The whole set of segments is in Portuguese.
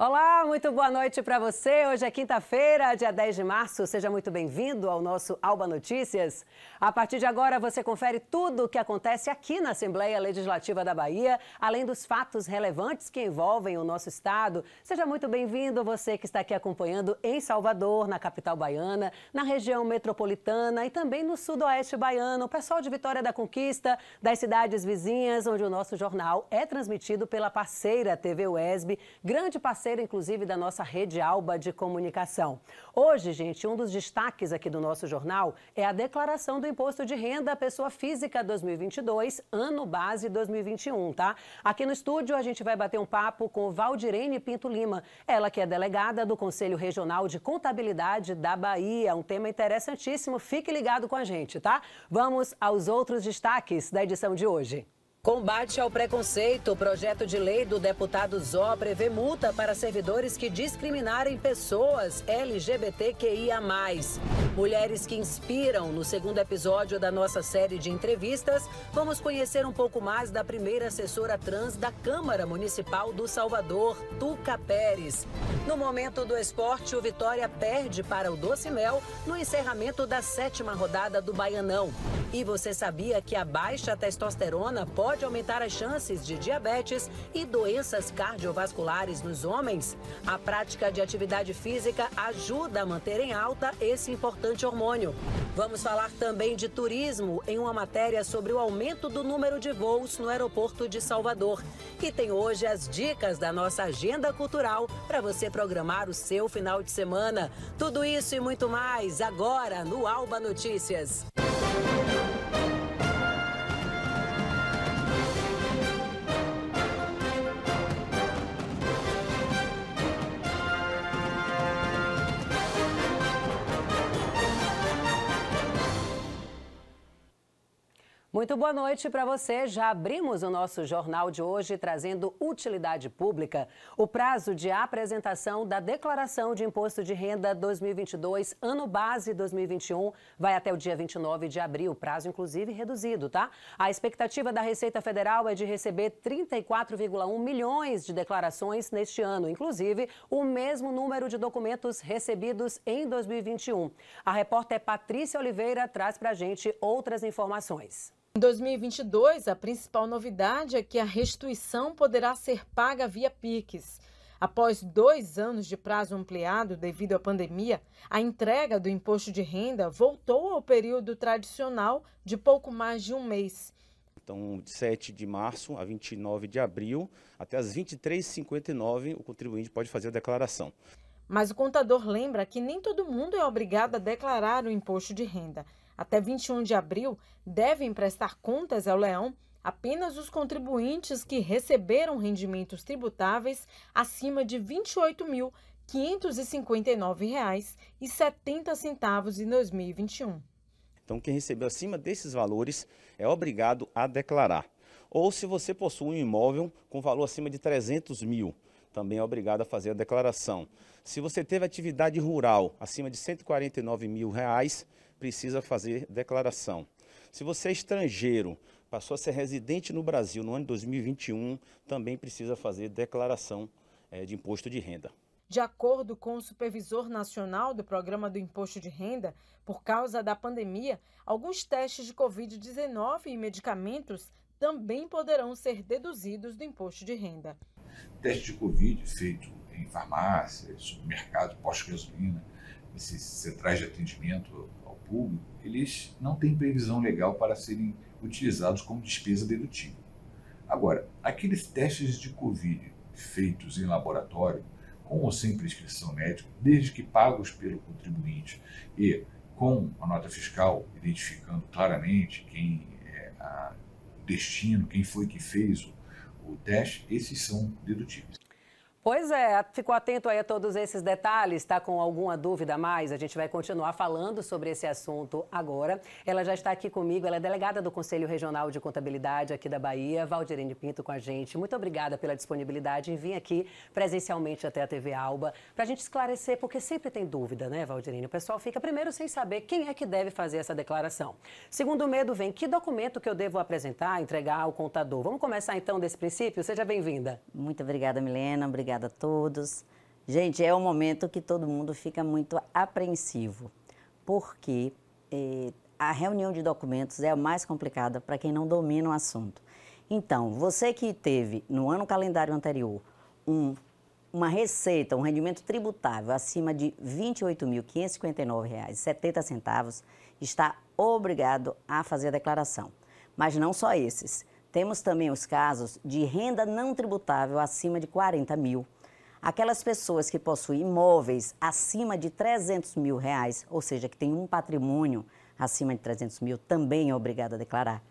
Olá, muito boa noite para você. Hoje é quinta-feira, dia 10 de março. Seja muito bem-vindo ao nosso Alba Notícias. A partir de agora, você confere tudo o que acontece aqui na Assembleia Legislativa da Bahia, além dos fatos relevantes que envolvem o nosso estado. Seja muito bem-vindo você que está aqui acompanhando em Salvador, na capital baiana, na região metropolitana e também no sudoeste baiano. O pessoal de Vitória da Conquista, das cidades vizinhas, onde o nosso jornal é transmitido pela parceira TV UESB, grande parceira inclusive, da nossa rede Alba de Comunicação. Hoje, gente, um dos destaques aqui do nosso jornal é a declaração do Imposto de Renda à Pessoa Física 2022, ano base 2021, tá? Aqui no estúdio, a gente vai bater um papo com Valdirene Pinto Lima, ela que é delegada do Conselho Regional de Contabilidade da Bahia. Um tema interessantíssimo, fique ligado com a gente, tá? Vamos aos outros destaques da edição de hoje. Combate ao preconceito. O projeto de lei do deputado Zó prevê multa para servidores que discriminarem pessoas LGBTQIA. Mulheres que inspiram. No segundo episódio da nossa série de entrevistas, vamos conhecer um pouco mais da primeira assessora trans da Câmara Municipal do Salvador, Tuca Pérez. No momento do esporte, o Vitória perde para o Doce Mel no encerramento da sétima rodada do Baianão. E você sabia que a baixa testosterona pode pode aumentar as chances de diabetes e doenças cardiovasculares nos homens. A prática de atividade física ajuda a manter em alta esse importante hormônio. Vamos falar também de turismo em uma matéria sobre o aumento do número de voos no aeroporto de Salvador. E tem hoje as dicas da nossa agenda cultural para você programar o seu final de semana. Tudo isso e muito mais agora no Alba Notícias. Muito boa noite para você. Já abrimos o nosso jornal de hoje trazendo utilidade pública. O prazo de apresentação da declaração de imposto de renda 2022, ano base 2021, vai até o dia 29 de abril, prazo inclusive reduzido, tá? A expectativa da Receita Federal é de receber 34,1 milhões de declarações neste ano, inclusive o mesmo número de documentos recebidos em 2021. A repórter Patrícia Oliveira traz para a gente outras informações. Em 2022, a principal novidade é que a restituição poderá ser paga via PIX. Após dois anos de prazo ampliado devido à pandemia, a entrega do imposto de renda voltou ao período tradicional de pouco mais de um mês. Então, de 7 de março a 29 de abril, até as 23h59, o contribuinte pode fazer a declaração. Mas o contador lembra que nem todo mundo é obrigado a declarar o imposto de renda até 21 de abril, devem prestar contas ao leão apenas os contribuintes que receberam rendimentos tributáveis acima de R$ 28.559,70 em 2021. Então, quem recebeu acima desses valores é obrigado a declarar. Ou se você possui um imóvel com valor acima de 300 mil, também é obrigado a fazer a declaração. Se você teve atividade rural acima de R$ 149 mil, reais, precisa fazer declaração. Se você é estrangeiro, passou a ser residente no Brasil no ano de 2021, também precisa fazer declaração é, de imposto de renda. De acordo com o supervisor nacional do Programa do Imposto de Renda, por causa da pandemia, alguns testes de Covid-19 e medicamentos também poderão ser deduzidos do imposto de renda. Teste de Covid feito em farmácia, supermercado, posto de gasolina, esses centrais de atendimento ao público, eles não têm previsão legal para serem utilizados como despesa dedutível. Agora, aqueles testes de Covid feitos em laboratório, com ou sem prescrição médica, desde que pagos pelo contribuinte e com a nota fiscal identificando claramente quem é o destino, quem foi que fez o, o teste, esses são dedutíveis. Pois é, ficou atento aí a todos esses detalhes, está com alguma dúvida a mais? A gente vai continuar falando sobre esse assunto agora. Ela já está aqui comigo, ela é delegada do Conselho Regional de Contabilidade aqui da Bahia, Valdirene Pinto com a gente. Muito obrigada pela disponibilidade em vir aqui presencialmente até a TV Alba para a gente esclarecer, porque sempre tem dúvida, né, Valdirene? O pessoal fica primeiro sem saber quem é que deve fazer essa declaração. Segundo medo vem, que documento que eu devo apresentar, entregar ao contador? Vamos começar então desse princípio? Seja bem-vinda. Muito obrigada, Milena. Obrigada obrigada a todos. Gente, é um momento que todo mundo fica muito apreensivo, porque eh, a reunião de documentos é a mais complicada para quem não domina o assunto. Então, você que teve no ano calendário anterior um, uma receita, um rendimento tributável acima de R$ 28.559,70, está obrigado a fazer a declaração. Mas não só esses. Temos também os casos de renda não tributável acima de 40 mil. Aquelas pessoas que possuem imóveis acima de 300 mil reais, ou seja, que têm um patrimônio acima de 300 mil, também é obrigada a declarar.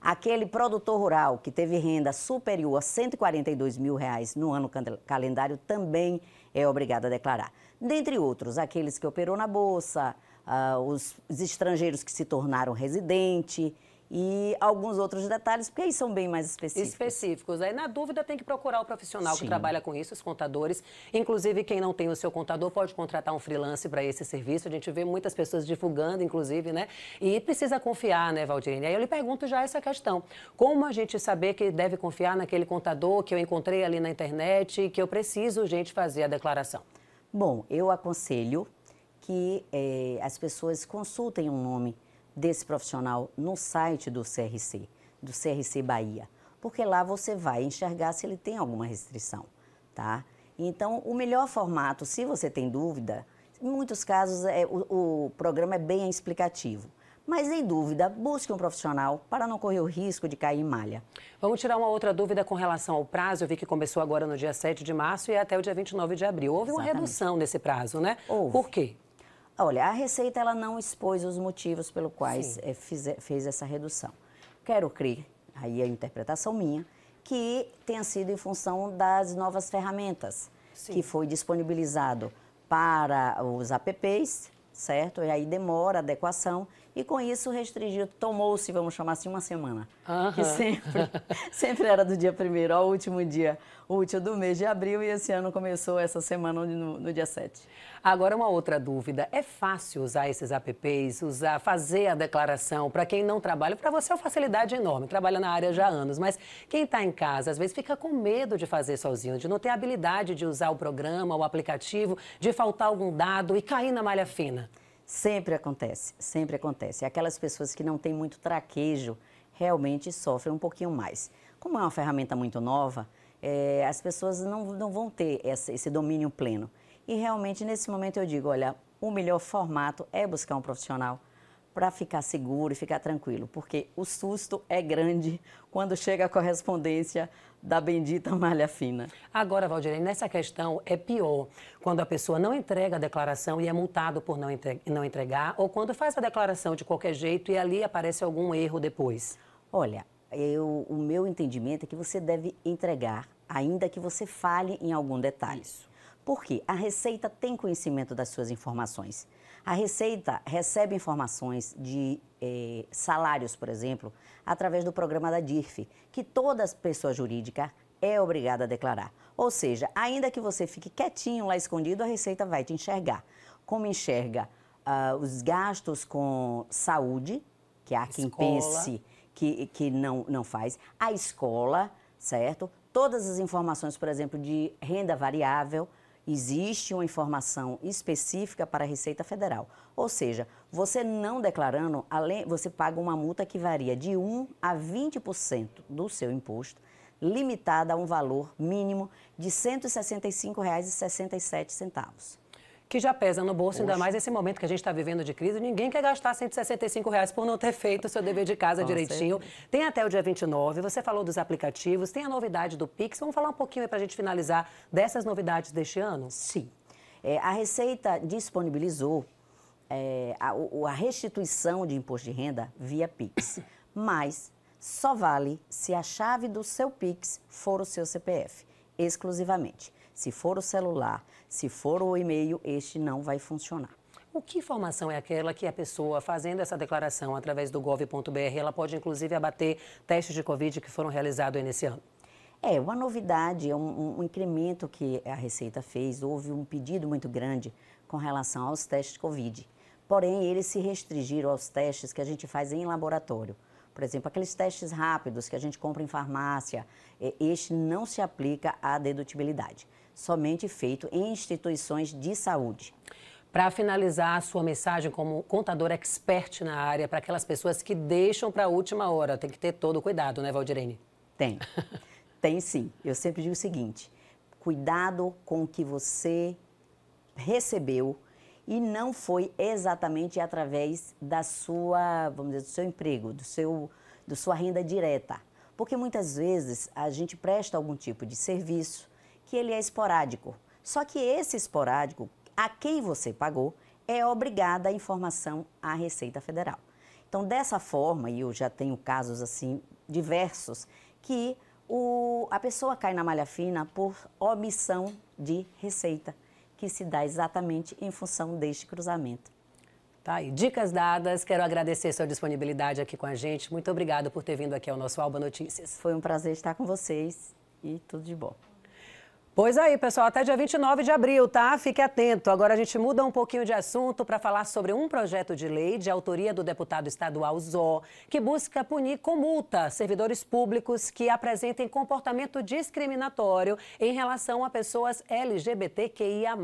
Aquele produtor rural que teve renda superior a 142 mil reais no ano calendário também é obrigado a declarar. Dentre outros, aqueles que operou na Bolsa, uh, ah, os, os estrangeiros que se tornaram residente, e alguns outros detalhes, porque aí são bem mais específicos. Específicos. Aí, na dúvida, tem que procurar o profissional Sim. que trabalha com isso, os contadores. Inclusive, quem não tem o seu contador pode contratar um freelance para esse serviço. A gente vê muitas pessoas divulgando, inclusive, né? E precisa confiar, né, Valdirine? Aí eu lhe pergunto já essa questão. Como a gente saber que deve confiar naquele contador que eu encontrei ali na internet e que eu preciso, gente, fazer a declaração? Bom, eu aconselho que eh, as pessoas consultem um nome desse profissional no site do CRC, do CRC Bahia, porque lá você vai enxergar se ele tem alguma restrição, tá? Então, o melhor formato, se você tem dúvida, em muitos casos é, o, o programa é bem explicativo. Mas em dúvida, busque um profissional para não correr o risco de cair em malha. Vamos tirar uma outra dúvida com relação ao prazo. Eu vi que começou agora no dia 7 de março e é até o dia 29 de abril. Houve Exatamente. uma redução nesse prazo, né? Houve. Por quê? Olha, a Receita ela não expôs os motivos pelo quais é, eh, fiz, fez essa redução. Quero crer, aí a é interpretação minha, que tenha sido em função das novas ferramentas Sim. que foi disponibilizado para os apps, certo? E aí demora a adequação e com isso restringiu, tomou-se, vamos chamar assim, uma semana. Uhum. Que sempre, sempre era do dia primeiro ao último dia útil do mês de abril e esse ano começou essa semana no, no dia 7. Agora, uma outra dúvida. É fácil usar esses apps, usar, fazer a declaração para quem não trabalha? Para você é uma facilidade enorme, trabalha na área já há anos, mas quem está em casa às vezes fica com medo de fazer sozinho, de não ter habilidade de usar o programa, o aplicativo, de faltar algum dado e cair na malha fina. Sempre acontece, sempre acontece. Aquelas pessoas que não têm muito traquejo realmente sofrem um pouquinho mais. Como é uma ferramenta muito nova, é, as pessoas não, não vão ter essa, esse domínio pleno. E realmente, nesse momento, eu digo: olha, o melhor formato é buscar um profissional para ficar seguro e ficar tranquilo, porque o susto é grande quando chega a correspondência da bendita malha fina. Agora, Valdirene, nessa questão é pior quando a pessoa não entrega a declaração e é multado por não, entre... não entregar, ou quando faz a declaração de qualquer jeito e ali aparece algum erro depois. Olha, eu, o meu entendimento é que você deve entregar, ainda que você falhe em algum detalhe. Isso. Por quê? A Receita tem conhecimento das suas informações. A Receita recebe informações de eh, salários, por exemplo, através do programa da DIRF, que toda pessoa jurídica é obrigada a declarar. Ou seja, ainda que você fique quietinho lá escondido, a Receita vai te enxergar. Como enxerga uh, os gastos com saúde, que há quem escola. pense que, que não, não faz, a escola, certo? Todas as informações, por exemplo, de renda variável, existe uma informação específica para a Receita Federal. Ou seja, você não declarando, além, você paga uma multa que varia de 1 a 20% do seu imposto, limitada a um valor mínimo de R$ 165,67 que já pesa no bolso, Poxa. ainda mais nesse momento que a gente está vivendo de crise. Ninguém quer gastar 165 reais por não ter feito o seu dever de casa direitinho. Certeza. Tem até o dia 29, você falou dos aplicativos, tem a novidade do Pix. Vamos falar um pouquinho para a gente finalizar dessas novidades deste ano? Sim. É, a Receita disponibilizou é, a, a restituição de imposto de renda via Pix, mas só vale se a chave do seu Pix for o seu CPF, exclusivamente. Se for o celular, se for o e-mail, este não vai funcionar. O que informação é aquela que a pessoa fazendo essa declaração através do gov.br, ela pode inclusive abater testes de Covid que foram realizados nesse ano? É, uma novidade, é um, um incremento que a Receita fez, houve um pedido muito grande com relação aos testes de Covid. Porém, eles se restringiram aos testes que a gente faz em laboratório. Por exemplo, aqueles testes rápidos que a gente compra em farmácia, este não se aplica à dedutibilidade somente feito em instituições de saúde. Para finalizar a sua mensagem como contador expert na área, para aquelas pessoas que deixam para a última hora, tem que ter todo o cuidado, né, Valdirene? Tem. tem sim. Eu sempre digo o seguinte: cuidado com o que você recebeu e não foi exatamente através da sua, vamos dizer, do seu emprego, do seu, da sua renda direta. Porque muitas vezes a gente presta algum tipo de serviço, que ele é esporádico. Só que esse esporádico, a quem você pagou, é obrigada a informação à Receita Federal. Então, dessa forma, e eu já tenho casos assim diversos, que o, a pessoa cai na malha fina por omissão de receita, que se dá exatamente em função deste cruzamento. Tá, aí, dicas dadas, quero agradecer sua disponibilidade aqui com a gente. Muito obrigada por ter vindo aqui ao nosso Alba Notícias. Foi um prazer estar com vocês e tudo de bom. Pois aí, pessoal, até dia 29 de abril, tá? Fique atento. Agora a gente muda um pouquinho de assunto para falar sobre um projeto de lei de autoria do deputado estadual Zó, que busca punir com multa servidores públicos que apresentem comportamento discriminatório em relação a pessoas LGBTQIA+.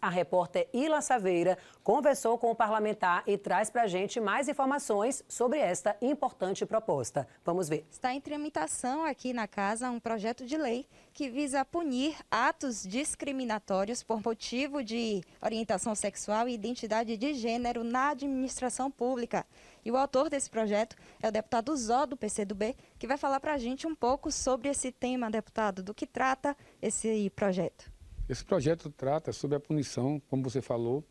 A repórter Ila Saveira conversou com o parlamentar e traz para a gente mais informações sobre esta importante proposta. Vamos ver. Está em tramitação aqui na casa um projeto de lei que visa punir atos discriminatórios por motivo de orientação sexual e identidade de gênero na administração pública. E o autor desse projeto é o deputado Zó, do PCdoB, que vai falar para a gente um pouco sobre esse tema, deputado, do que trata esse projeto. Esse projeto trata sobre a punição, como você falou,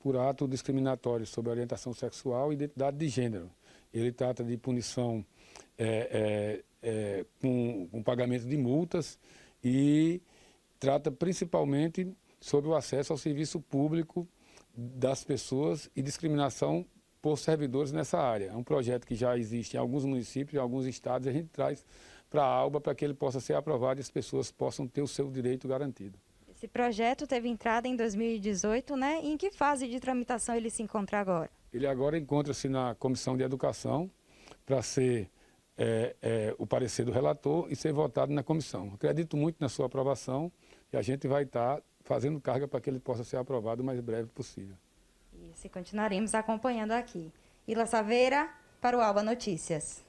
por ato discriminatório sobre orientação sexual e identidade de gênero. Ele trata de punição é, é, é, com, com pagamento de multas e trata principalmente sobre o acesso ao serviço público das pessoas e discriminação por servidores nessa área. É um projeto que já existe em alguns municípios, em alguns estados, e a gente traz para a ALBA para que ele possa ser aprovado e as pessoas possam ter o seu direito garantido. Esse projeto teve entrada em 2018, né? E em que fase de tramitação ele se encontra agora? Ele agora encontra-se na Comissão de Educação para ser é, é, o parecer do relator e ser votado na comissão. Acredito muito na sua aprovação e a gente vai estar tá fazendo carga para que ele possa ser aprovado o mais breve possível. Isso, e continuaremos acompanhando aqui. Ila Saveira, para o Alba Notícias.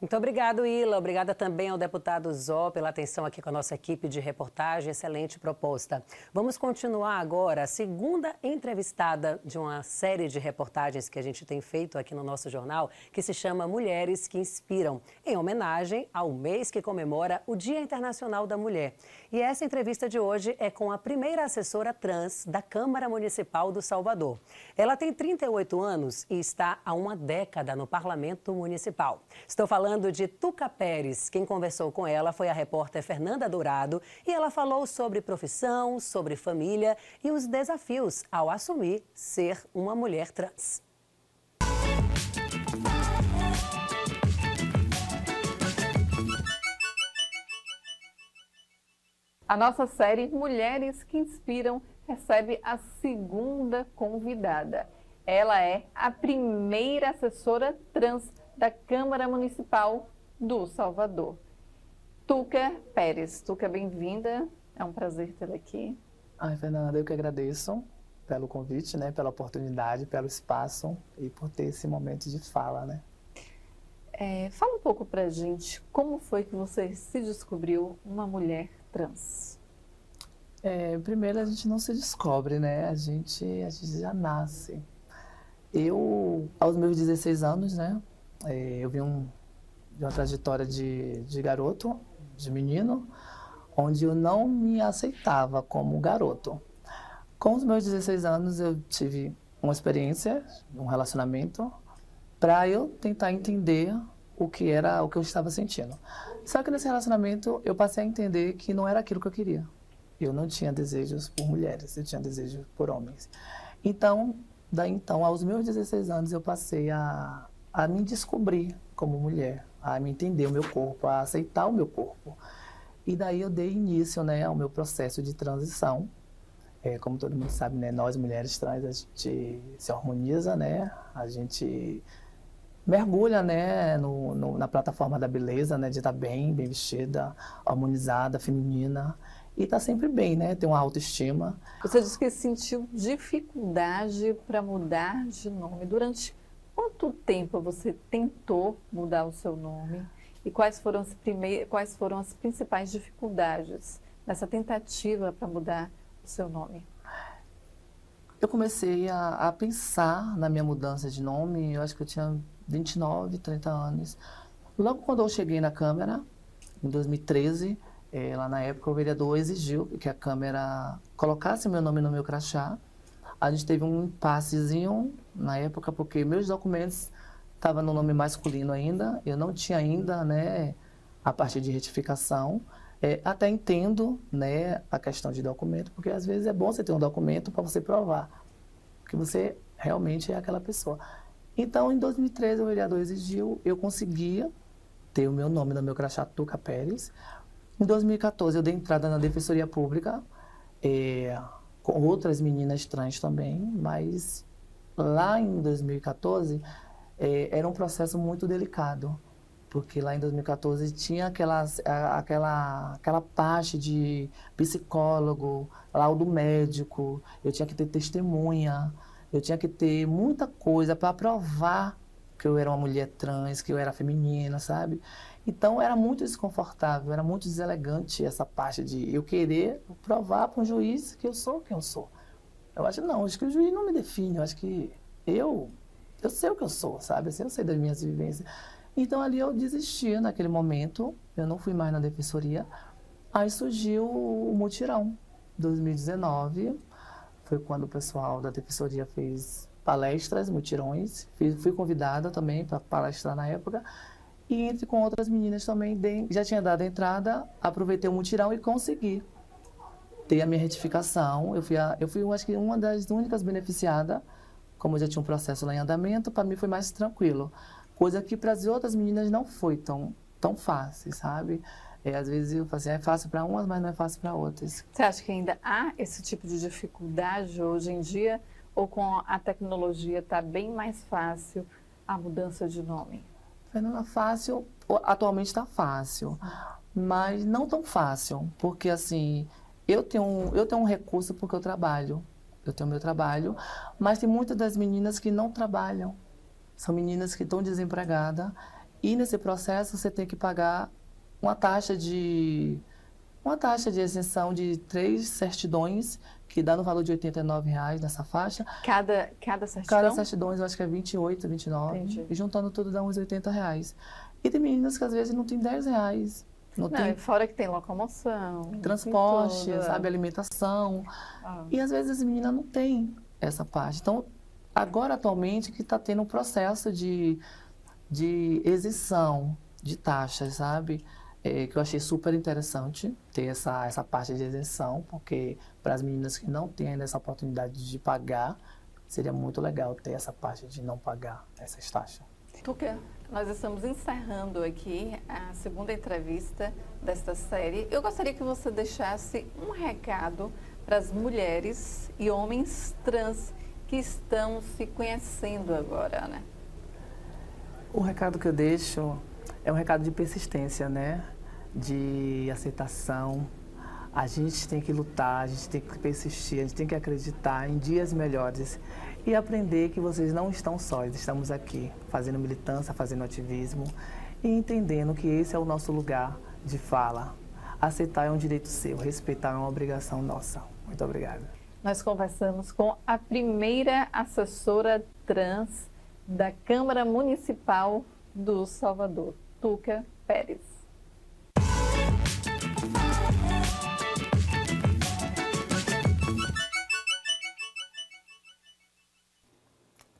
Muito obrigado, Ila. Obrigada também ao deputado Zó pela atenção aqui com a nossa equipe de reportagem. Excelente proposta. Vamos continuar agora a segunda entrevistada de uma série de reportagens que a gente tem feito aqui no nosso jornal, que se chama Mulheres que Inspiram, em homenagem ao mês que comemora o Dia Internacional da Mulher. E essa entrevista de hoje é com a primeira assessora trans da Câmara Municipal do Salvador. Ela tem 38 anos e está há uma década no Parlamento Municipal. Estou falando falando de Tuca Pérez. Quem conversou com ela foi a repórter Fernanda Dourado e ela falou sobre profissão, sobre família e os desafios ao assumir ser uma mulher trans. A nossa série Mulheres que Inspiram recebe a segunda convidada. Ela é a primeira assessora trans da Câmara Municipal do Salvador. Tuca Pérez. Tuca, bem-vinda. É um prazer tê-la aqui. Ai, Fernanda, eu que agradeço pelo convite, né, pela oportunidade, pelo espaço e por ter esse momento de fala, né? É, fala um pouco pra gente como foi que você se descobriu uma mulher trans. É, primeiro a gente não se descobre, né? A gente, a gente já nasce. Eu, aos meus 16 anos, né, é, eu vim um, de uma trajetória de, de garoto, de menino, onde eu não me aceitava como garoto. Com os meus 16 anos, eu tive uma experiência, um relacionamento, para eu tentar entender o que era o que eu estava sentindo. Só que nesse relacionamento eu passei a entender que não era aquilo que eu queria. Eu não tinha desejos por mulheres, eu tinha desejos por homens. Então, daí então, aos meus 16 anos, eu passei a a me descobrir como mulher, a me entender o meu corpo, a aceitar o meu corpo. E daí eu dei início né, ao meu processo de transição. É, como todo mundo sabe, né, nós mulheres trans, a gente se harmoniza, né? A gente mergulha né, no, no, na plataforma da beleza, né, de estar tá bem, bem vestida, harmonizada, feminina. E tá sempre bem, né? Tem uma autoestima. Você disse que sentiu dificuldade para mudar de nome durante quanto tempo você tentou mudar o seu nome e quais foram as, quais foram as principais dificuldades nessa tentativa para mudar o seu nome? Eu comecei a, a, pensar na minha mudança de nome, eu acho que eu tinha 29, 30 anos. Logo quando eu cheguei na Câmara, em 2013, é, eh, lá na época o vereador exigiu que a Câmara colocasse meu nome no meu crachá. A gente teve um impassezinho na época, porque meus documentos estavam no nome masculino ainda, eu não tinha ainda né, a parte de retificação. É, até entendo né, a questão de documento, porque às vezes é bom você ter um documento para você provar que você realmente é aquela pessoa. Então, em 2013, o vereador exigiu, eu conseguia ter o meu nome no meu crachá Tuca Pérez. Em 2014, eu dei entrada na Defensoria Pública. É, com outras meninas trans também, mas lá em 2014 é, era um processo muito delicado, porque lá em 2014 tinha aquelas, aquela, aquela parte de psicólogo, laudo médico, eu tinha que ter testemunha, eu tinha que ter muita coisa para provar que eu era uma mulher trans, que eu era feminina, sabe? Então era muito desconfortável, era muito deselegante essa parte de eu querer provar para um juiz que eu sou quem eu sou. Eu acho não, acho que o juiz não me define, eu acho que eu eu sei o que eu sou, sabe? Assim, eu sei das minhas vivências. Então ali eu desisti naquele momento, eu não fui mais na defensoria. Aí surgiu o mutirão 2019, foi quando o pessoal da defensoria fez palestras, mutirões. Fui, fui convidada também para palestrar na época. E entre com outras meninas também, já tinha dado a entrada, aproveitei o mutirão e consegui ter a minha retificação. Eu fui, a, eu fui acho que uma das únicas beneficiadas, como já tinha um processo lá em andamento, para mim foi mais tranquilo. Coisa que para as outras meninas não foi tão, tão fácil, sabe? É, às vezes eu falo assim, ah, é fácil para umas, mas não é fácil para outras. Você acha que ainda há esse tipo de dificuldade hoje em dia? Ou com a tecnologia está bem mais fácil a mudança de nome? Fernanda, é fácil, atualmente está fácil, mas não tão fácil, porque assim, eu tenho, eu tenho um recurso porque eu trabalho, eu tenho meu trabalho, mas tem muitas das meninas que não trabalham, são meninas que estão desempregadas, e nesse processo você tem que pagar uma taxa de uma taxa de isenção de três certidões que dá no valor de R$ 89,00 nessa faixa. Cada, cada certidão? Cada certidão, eu acho que é 28, 29. Entendi. E juntando tudo dá uns R$ 80,00. E tem meninas que às vezes não tem 10 reais. Não, não tem... Fora que tem locomoção. Transporte, tem é. sabe, alimentação. Ah. E às vezes as meninas não têm essa parte. Então, agora atualmente que está tendo um processo de, de isenção de taxas, sabe? é, que eu achei super interessante ter essa, essa parte de isenção, porque para as meninas que não têm ainda essa oportunidade de pagar, seria muito legal ter essa parte de não pagar essas taxas. Tuca, nós estamos encerrando aqui a segunda entrevista desta série. Eu gostaria que você deixasse um recado para as mulheres e homens trans que estão se conhecendo agora, né? O recado que eu deixo é um recado de persistência, né? De aceitação. A gente tem que lutar, a gente tem que persistir, a gente tem que acreditar em dias melhores e aprender que vocês não estão sós, estamos aqui fazendo militância, fazendo ativismo e entendendo que esse é o nosso lugar de fala. Aceitar é um direito seu, respeitar é uma obrigação nossa. Muito obrigada. Nós conversamos com a primeira assessora trans da Câmara Municipal do Salvador, Tuca Pérez.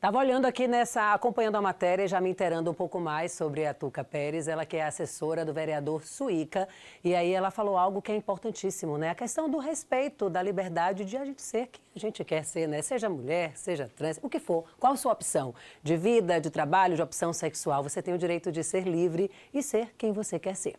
Estava olhando aqui nessa, acompanhando a matéria e já me inteirando um pouco mais sobre a Tuca Pérez, ela que é assessora do vereador Suíca, e aí ela falou algo que é importantíssimo, né? A questão do respeito, da liberdade de a gente ser quem a gente quer ser, né? Seja mulher, seja trans, o que for. Qual a sua opção? De vida, de trabalho, de opção sexual? Você tem o direito de ser livre e ser quem você quer ser.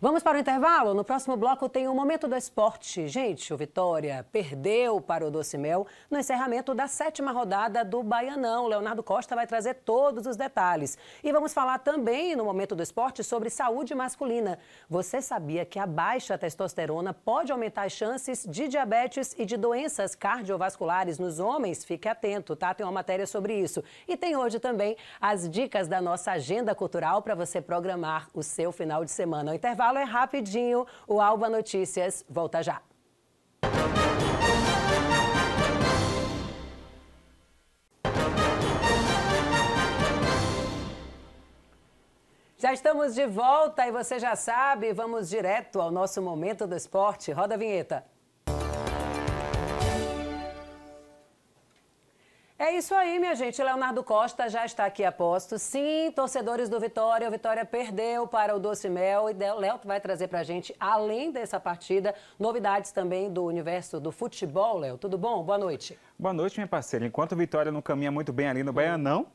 Vamos para o intervalo. No próximo bloco tem o Momento do Esporte. Gente, o Vitória perdeu para o Doce Mel no encerramento da sétima rodada do Baianão. Leonardo Costa vai trazer todos os detalhes. E vamos falar também no Momento do Esporte sobre saúde masculina. Você sabia que a baixa testosterona pode aumentar as chances de diabetes e de doenças cardiovasculares nos homens? Fique atento, tá? Tem uma matéria sobre isso. E tem hoje também as dicas da nossa agenda cultural para você programar o seu final de semana intervalo é rapidinho. O Alba Notícias volta já. Já estamos de volta e você já sabe, vamos direto ao nosso momento do esporte. Roda a vinheta. É isso aí, minha gente. Leonardo Costa já está aqui a posto. Sim, torcedores do Vitória. O Vitória perdeu para o Doce Mel. E o Léo vai trazer para a gente, além dessa partida, novidades também do universo do futebol, Léo. Tudo bom? Boa noite. Boa noite, minha parceira. Enquanto o Vitória não caminha muito bem ali no Baianão,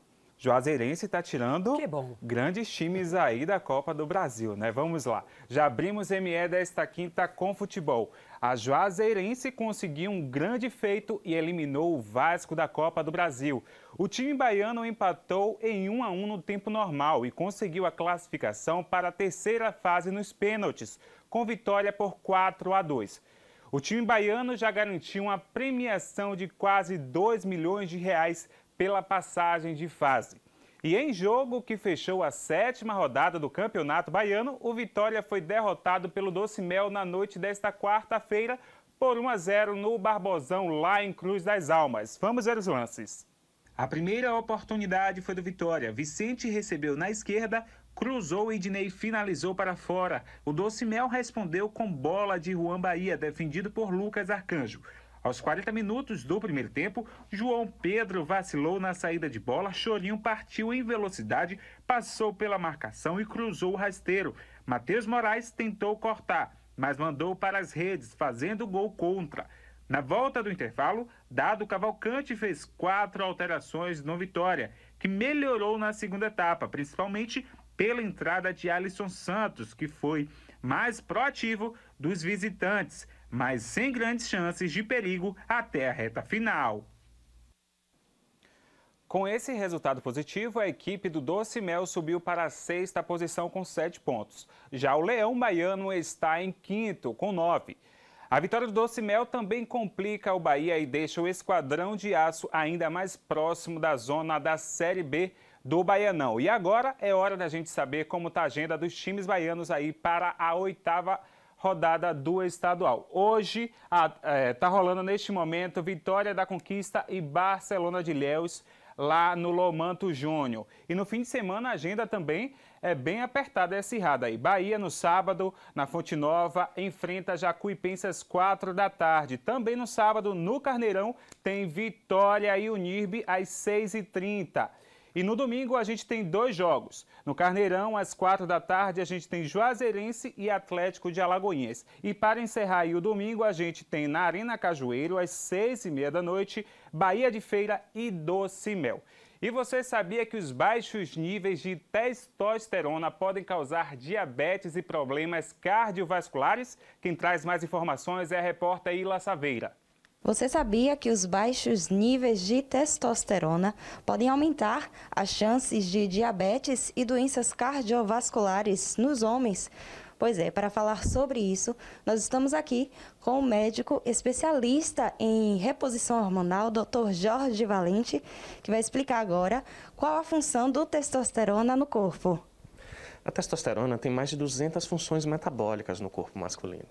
Juazeirense está tirando grandes times aí da Copa do Brasil, né? Vamos lá. Já abrimos ME desta quinta com futebol. A Juazeirense conseguiu um grande feito e eliminou o Vasco da Copa do Brasil. O time baiano empatou em 1 a 1 no tempo normal e conseguiu a classificação para a terceira fase nos pênaltis, com vitória por 4 a 2. O time baiano já garantiu uma premiação de quase 2 milhões de reais pela passagem de fase. E em jogo que fechou a sétima rodada do Campeonato Baiano, o Vitória foi derrotado pelo Doce Mel na noite desta quarta-feira por 1 a 0 no Barbosão, lá em Cruz das Almas. Vamos ver os lances. A primeira oportunidade foi do Vitória. Vicente recebeu na esquerda, cruzou e Dinei finalizou para fora. O Doce Mel respondeu com bola de Juan Bahia, defendido por Lucas Arcanjo. Aos 40 minutos do primeiro tempo, João Pedro vacilou na saída de bola, Chorinho partiu em velocidade, passou pela marcação e cruzou o rasteiro. Matheus Moraes tentou cortar, mas mandou para as redes, fazendo gol contra. Na volta do intervalo, Dado Cavalcante fez quatro alterações no Vitória, que melhorou na segunda etapa, principalmente pela entrada de Alisson Santos, que foi mais proativo dos visitantes mas sem grandes chances de perigo até a reta final. Com esse resultado positivo, a equipe do Doce Mel subiu para a sexta posição com sete pontos. Já o Leão Baiano está em quinto, com nove. A vitória do Doce Mel também complica o Bahia e deixa o esquadrão de aço ainda mais próximo da zona da Série B do Baianão. E agora é hora da gente saber como está a agenda dos times baianos aí para a oitava rodada do estadual. Hoje está é, tá rolando neste momento Vitória da Conquista e Barcelona de Léus lá no Lomanto Júnior. E no fim de semana a agenda também é bem apertada, é acirrada aí. Bahia no sábado, na Fonte Nova, enfrenta Jacuipense às 4 da tarde. Também no sábado, no Carneirão, tem Vitória e Unirbe às 6h30. E no domingo a gente tem dois jogos. No Carneirão, às quatro da tarde, a gente tem Juazeirense e Atlético de Alagoinhas. E para encerrar o domingo, a gente tem na Arena Cajueiro, às seis e meia da noite, Bahia de Feira e Doce Mel. E você sabia que os baixos níveis de testosterona podem causar diabetes e problemas cardiovasculares? Quem traz mais informações é a repórter Ila Saveira. Você sabia que os baixos níveis de testosterona podem aumentar as chances de diabetes e doenças cardiovasculares nos homens? Pois é, para falar sobre isso, nós estamos aqui com o médico especialista em reposição hormonal, Dr. Jorge Valente, que vai explicar agora qual a função do testosterona no corpo. A testosterona tem mais de 200 funções metabólicas no corpo masculino.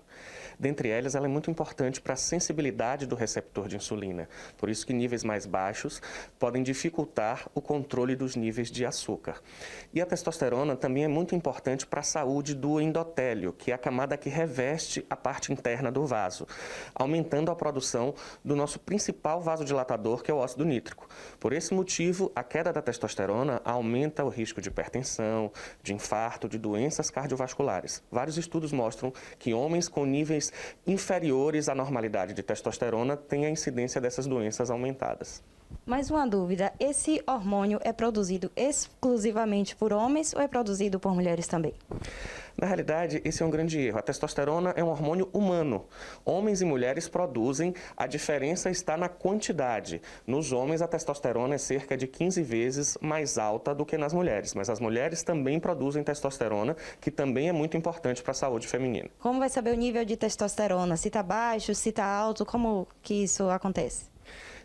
Dentre elas, ela é muito importante para a sensibilidade do receptor de insulina. Por isso que níveis mais baixos podem dificultar o controle dos níveis de açúcar. E a testosterona também é muito importante para a saúde do endotélio, que é a camada que reveste a parte interna do vaso, aumentando a produção do nosso principal vasodilatador, que é o óxido nítrico. Por esse motivo, a queda da testosterona aumenta o risco de hipertensão, de infarto, infarto, de doenças cardiovasculares. Vários estudos mostram que homens com níveis inferiores à normalidade de testosterona têm a incidência dessas doenças aumentadas. Mais uma dúvida: esse hormônio é produzido exclusivamente por homens ou é produzido por mulheres também? Na realidade, esse é um grande erro. A testosterona é um hormônio humano. Homens e mulheres produzem, a diferença está na quantidade. Nos homens, a testosterona é cerca de 15 vezes mais alta do que nas mulheres, mas as mulheres também produzem testosterona, que também é muito importante para a saúde feminina. Como vai saber o nível de testosterona? Se está baixo, se está alto, como que isso acontece?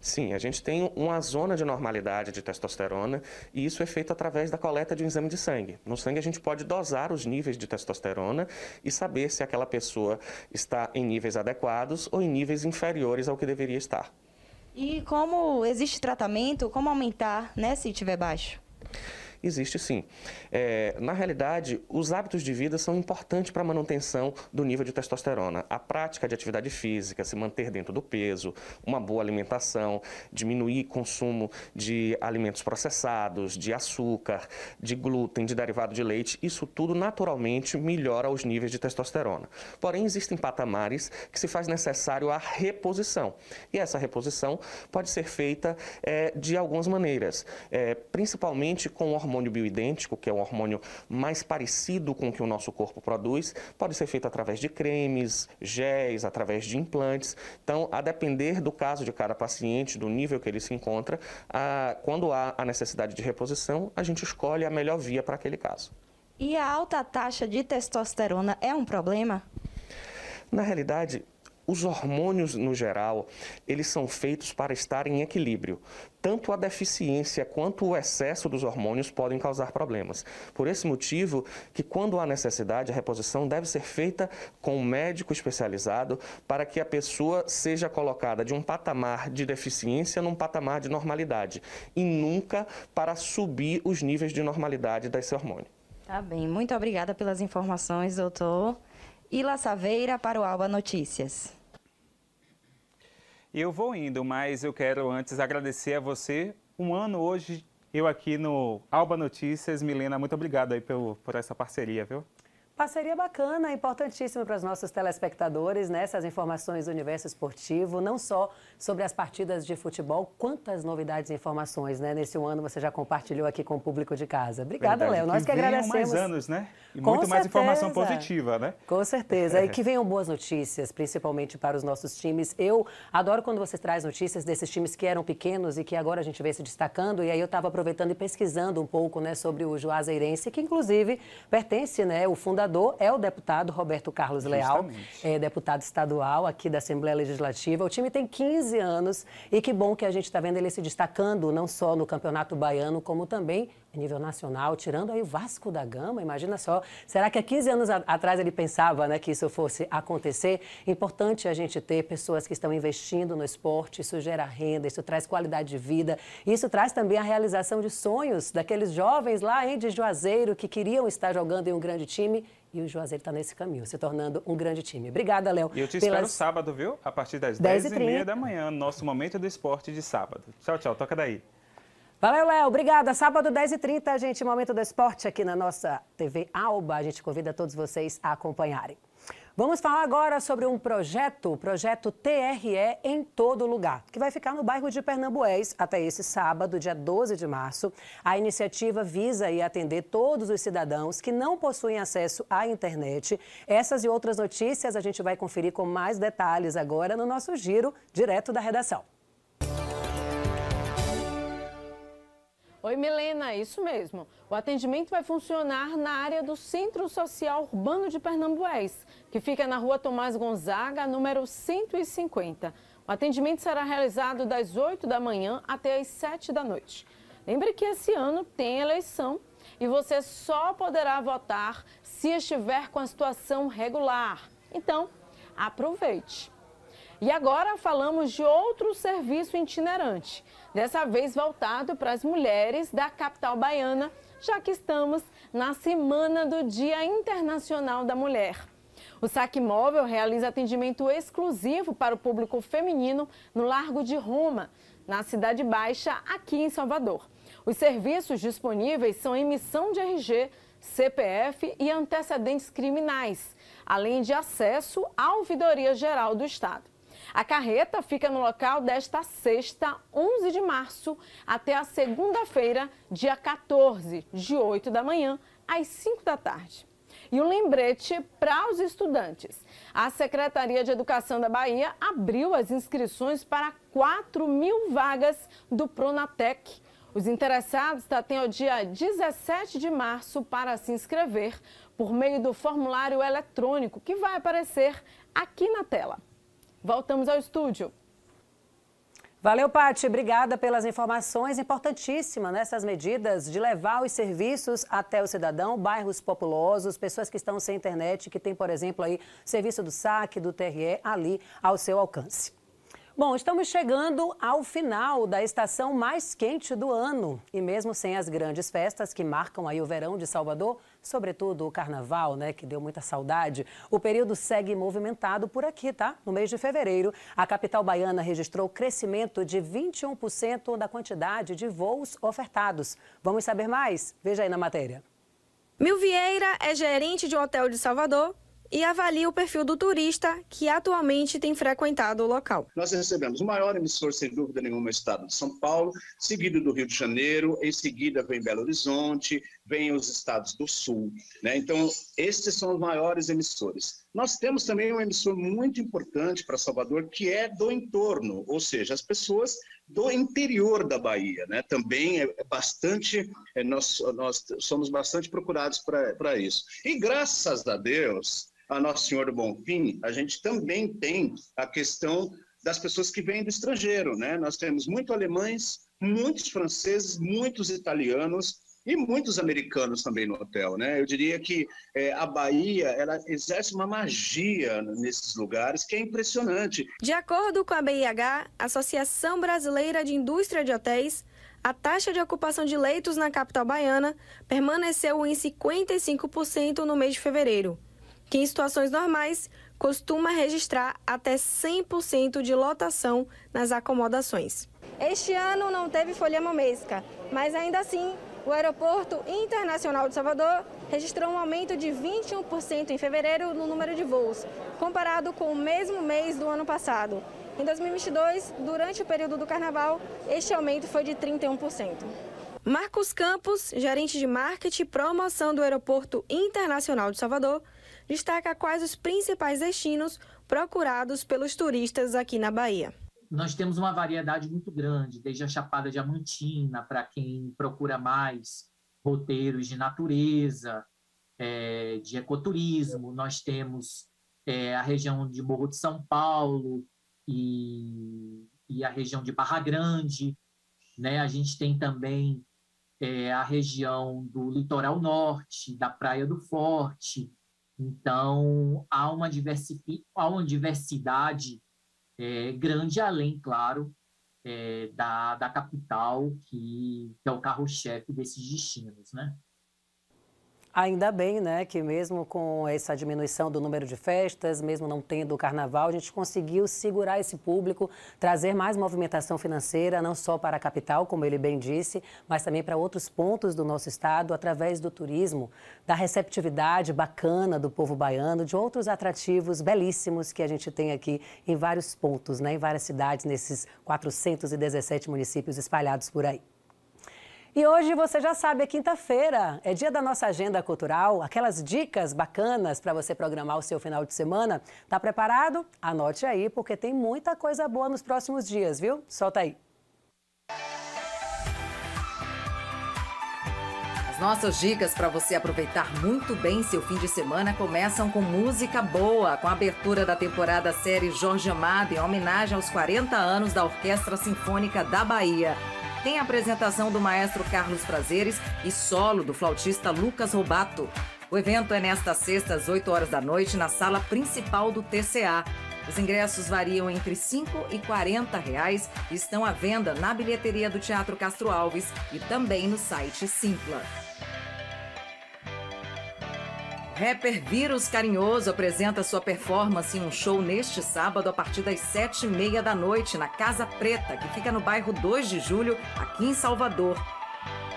Sim, a gente tem uma zona de normalidade de testosterona e isso é feito através da coleta de um exame de sangue. No sangue a gente pode dosar os níveis de testosterona e saber se aquela pessoa está em níveis adequados ou em níveis inferiores ao que deveria estar. E como existe tratamento, como aumentar, né, se tiver baixo? Existe sim. É, na realidade, os hábitos de vida são importantes para a manutenção do nível de testosterona. A prática de atividade física, se manter dentro do peso, uma boa alimentação, diminuir consumo de alimentos processados, de açúcar, de glúten, de derivado de leite, isso tudo naturalmente melhora os níveis de testosterona. Porém, existem patamares que se faz necessário a reposição. E essa reposição pode ser feita é, de algumas maneiras, é, principalmente com hormônios hormônio bioidêntico, que é um hormônio mais parecido com o que o nosso corpo produz, pode ser feito através de cremes, géis, através de implantes. Então, a depender do caso de cada paciente, do nível que ele se encontra, a, quando há a necessidade de reposição, a gente escolhe a melhor via para aquele caso. E a alta taxa de testosterona é um problema? Na realidade, os hormônios, no geral, eles são feitos para estar em equilíbrio. Tanto a deficiência quanto o excesso dos hormônios podem causar problemas. Por esse motivo, que quando há necessidade, a reposição deve ser feita com um médico especializado para que a pessoa seja colocada de um patamar de deficiência num patamar de normalidade e nunca para subir os níveis de normalidade desse hormônio. Tá bem, muito obrigada pelas informações, doutor. Ila Saveira para o Alba Notícias. Eu vou indo, mas eu quero antes agradecer a você. Um ano hoje, eu aqui no Alba Notícias. Milena, muito obrigado aí por, por essa parceria, viu? Parceria bacana, importantíssima para os nossos telespectadores, né? Essas informações do universo esportivo, não só sobre as partidas de futebol, quantas novidades e informações, né? Nesse ano você já compartilhou aqui com o público de casa. Obrigada, Léo. Nós que, agradecemos. mais anos, né? E com muito certeza. mais informação positiva, né? Com certeza. É. E que venham boas notícias, principalmente para os nossos times. Eu adoro quando você traz notícias desses times que eram pequenos e que agora a gente vê se destacando. E aí eu estava aproveitando e pesquisando um pouco, né, sobre o Juazeirense, que inclusive pertence, né, o fundador fundador é o deputado Roberto Carlos Leal, é, deputado estadual aqui da Assembleia Legislativa. O time tem 15 anos e que bom que a gente está vendo ele se destacando não só no Campeonato Baiano, como também nível nacional, tirando aí o Vasco da Gama, imagina só. Será que há 15 anos a, atrás ele pensava né, que isso fosse acontecer? Importante a gente ter pessoas que estão investindo no esporte, isso gera renda, isso traz qualidade de vida, isso traz também a realização de sonhos daqueles jovens lá em de Juazeiro que queriam estar jogando em um grande time e o Juazeiro está nesse caminho, se tornando um grande time. Obrigada, Léo. E eu te pelas... espero sábado, viu? A partir das 10h30 10 da manhã, nosso Momento do Esporte de sábado. Tchau, tchau. Toca daí. Valeu, Léo. Obrigada. Sábado, 10h30, gente, Momento do Esporte aqui na nossa TV Alba. A gente convida todos vocês a acompanharem. Vamos falar agora sobre um projeto, o projeto TRE em todo lugar, que vai ficar no bairro de Pernambués até esse sábado, dia 12 de março. A iniciativa visa atender todos os cidadãos que não possuem acesso à internet. Essas e outras notícias a gente vai conferir com mais detalhes agora no nosso giro direto da redação. Oi, Milena, isso mesmo. O atendimento vai funcionar na área do Centro Social Urbano de Pernambués, que fica na rua Tomás Gonzaga, número 150. O atendimento será realizado das 8 da manhã até as 7 da noite. Lembre que esse ano tem eleição e você só poderá votar se estiver com a situação regular. Então, aproveite. E agora falamos de outro serviço itinerante dessa vez voltado para as mulheres da capital baiana, já que estamos na semana do Dia Internacional da Mulher. O saque móvel realiza atendimento exclusivo para o público feminino no Largo de Roma, na Cidade Baixa, aqui em Salvador. Os serviços disponíveis são emissão de RG, CPF e antecedentes criminais, além de acesso à Ouvidoria Geral do Estado. A carreta fica no local desta sexta, 11 de março, até a segunda-feira, dia 14, de 8 da manhã às 5 da tarde. E um lembrete para os estudantes. A Secretaria de Educação da Bahia abriu as inscrições para 4 mil vagas do Pronatec. Os interessados tá, têm o dia 17 de março para se inscrever por meio do formulário eletrônico que vai aparecer aqui na tela. Voltamos ao estúdio. Valeu, Pati. Obrigada pelas informações. Importantíssima nessas né? medidas de levar os serviços até o cidadão, bairros populosos, pessoas que estão sem internet, que tem, por exemplo, aí serviço do saque, do TRE, ali ao seu alcance. Bom, estamos chegando ao final da estação mais quente do ano. E mesmo sem as grandes festas que marcam aí o verão de Salvador, sobretudo o carnaval, né, que deu muita saudade, o período segue movimentado por aqui, tá? No mês de fevereiro, a capital baiana registrou crescimento de 21% da quantidade de voos ofertados. Vamos saber mais? Veja aí na matéria. Mil Vieira é gerente de um hotel de Salvador e avalia o perfil do turista que atualmente tem frequentado o local. Nós recebemos o maior emissor, sem dúvida nenhuma, o estado de São Paulo, seguido do Rio de Janeiro, em seguida vem Belo Horizonte, vêm os estados do sul, né? Então, esses são os maiores emissores. Nós temos também um emissor muito importante para Salvador, que é do entorno, ou seja, as pessoas do interior da Bahia, né? Também é, é bastante, é, nós, nós somos bastante procurados para isso. E graças a Deus, a Nosso Senhor do Bom Fim, a gente também tem a questão das pessoas que vêm do estrangeiro, né? Nós temos muito alemães, muitos franceses, muitos italianos, e muitos americanos também no hotel, né? Eu diria que é, a Bahia ela exerce uma magia nesses lugares que é impressionante. De acordo com a BIH, Associação Brasileira de Indústria de Hotéis, a taxa de ocupação de leitos na capital baiana permaneceu em 55% no mês de fevereiro, que em situações normais costuma registrar até 100% de lotação nas acomodações. Este ano não teve folha momesca, mas ainda assim o Aeroporto Internacional de Salvador registrou um aumento de 21% em fevereiro no número de voos, comparado com o mesmo mês do ano passado. Em 2022, durante o período do carnaval, este aumento foi de 31%. Marcos Campos, gerente de marketing e promoção do Aeroporto Internacional de Salvador, destaca quais os principais destinos procurados pelos turistas aqui na Bahia nós temos uma variedade muito grande, desde a Chapada Diamantina, para quem procura mais roteiros de natureza, é, de ecoturismo, nós temos é, a região de Morro de São Paulo e, e, a região de Barra Grande, né? a gente tem também é, a região do litoral norte, da Praia do Forte, então há uma, diversi há uma diversidade é, grande além, claro, é, da, da capital, que, que é o carro-chefe desses destinos, né? Ainda bem, né, que mesmo com essa diminuição do número de festas, mesmo não tendo o carnaval, a gente conseguiu segurar esse público, trazer mais movimentação financeira, não só para a capital, como ele bem disse, mas também para outros pontos do nosso estado, através do turismo, da receptividade bacana do povo baiano, de outros atrativos belíssimos que a gente tem aqui em vários pontos, né, em várias cidades, nesses 417 municípios espalhados por aí. E hoje você já sabe, é quinta-feira, é dia da nossa agenda cultural, aquelas dicas bacanas para você programar o seu final de semana. Tá preparado? Anote aí, porque tem muita coisa boa nos próximos dias, viu? Solta aí. As nossas dicas para você aproveitar muito bem seu fim de semana começam com música boa, com a abertura da temporada série Jorge Amado em homenagem aos 40 anos da Orquestra Sinfônica da Bahia. Tem a apresentação do maestro Carlos Prazeres e solo do flautista Lucas Robato. O evento é nesta sexta, às 8 horas da noite, na sala principal do TCA. Os ingressos variam entre 5 e 40 reais e estão à venda na bilheteria do Teatro Castro Alves e também no site Simpla. Rapper Vírus Carinhoso apresenta sua performance em um show neste sábado a partir das sete e meia da noite na Casa Preta, que fica no bairro 2 de Julho, aqui em Salvador.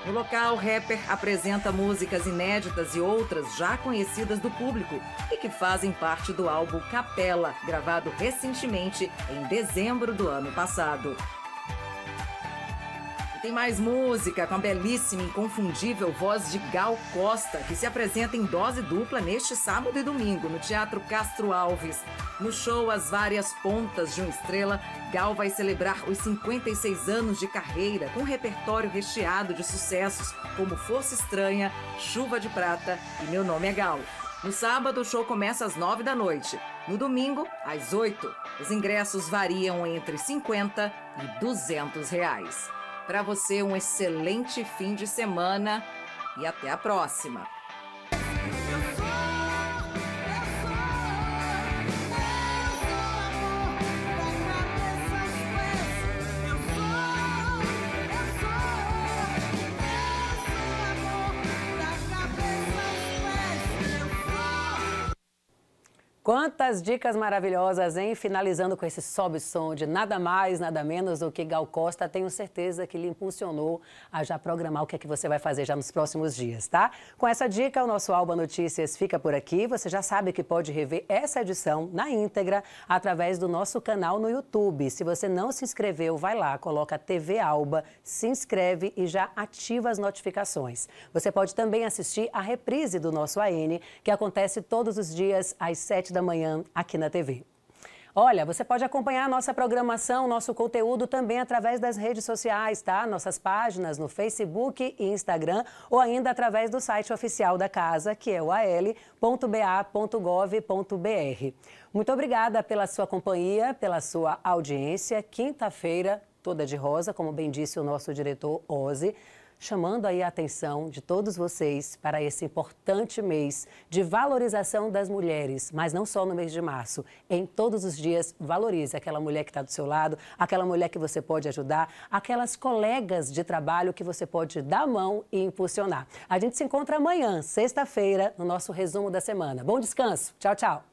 No local, o rapper apresenta músicas inéditas e outras já conhecidas do público e que fazem parte do álbum Capela, gravado recentemente em dezembro do ano passado. Tem mais música com a belíssima e inconfundível voz de Gal Costa, que se apresenta em dose dupla neste sábado e domingo no Teatro Castro Alves. No show As Várias Pontas de uma Estrela, Gal vai celebrar os 56 anos de carreira com um repertório recheado de sucessos como Força Estranha, Chuva de Prata e Meu Nome é Gal. No sábado, o show começa às 9 da noite. No domingo, às 8. Os ingressos variam entre 50 e 200 reais. Para você, um excelente fim de semana e até a próxima! Quantas dicas maravilhosas, hein? Finalizando com esse sobe som de nada mais, nada menos do que Gal Costa, tenho certeza que lhe impulsionou a já programar o que é que você vai fazer já nos próximos dias, tá? Com essa dica, o nosso Alba Notícias fica por aqui. Você já sabe que pode rever essa edição na íntegra através do nosso canal no YouTube. Se você não se inscreveu, vai lá, coloca TV Alba, se inscreve e já ativa as notificações. Você pode também assistir a reprise do nosso AN, que acontece todos os dias às 7 da da manhã aqui na TV. Olha, você pode acompanhar nossa programação, nosso conteúdo também através das redes sociais, tá? Nossas páginas no Facebook e Instagram ou ainda através do site oficial da casa, que é o al.ba.gov.br. Muito obrigada pela sua companhia, pela sua audiência. Quinta-feira, toda de rosa, como bem disse o nosso diretor Ozzy chamando aí a atenção de todos vocês para esse importante mês de valorização das mulheres, mas não só no mês de março. Em todos os dias, valorize aquela mulher que está do seu lado, aquela mulher que você pode ajudar, aquelas colegas de trabalho que você pode dar mão e impulsionar. A gente se encontra amanhã, sexta-feira, no nosso resumo da semana. Bom descanso. Tchau, tchau.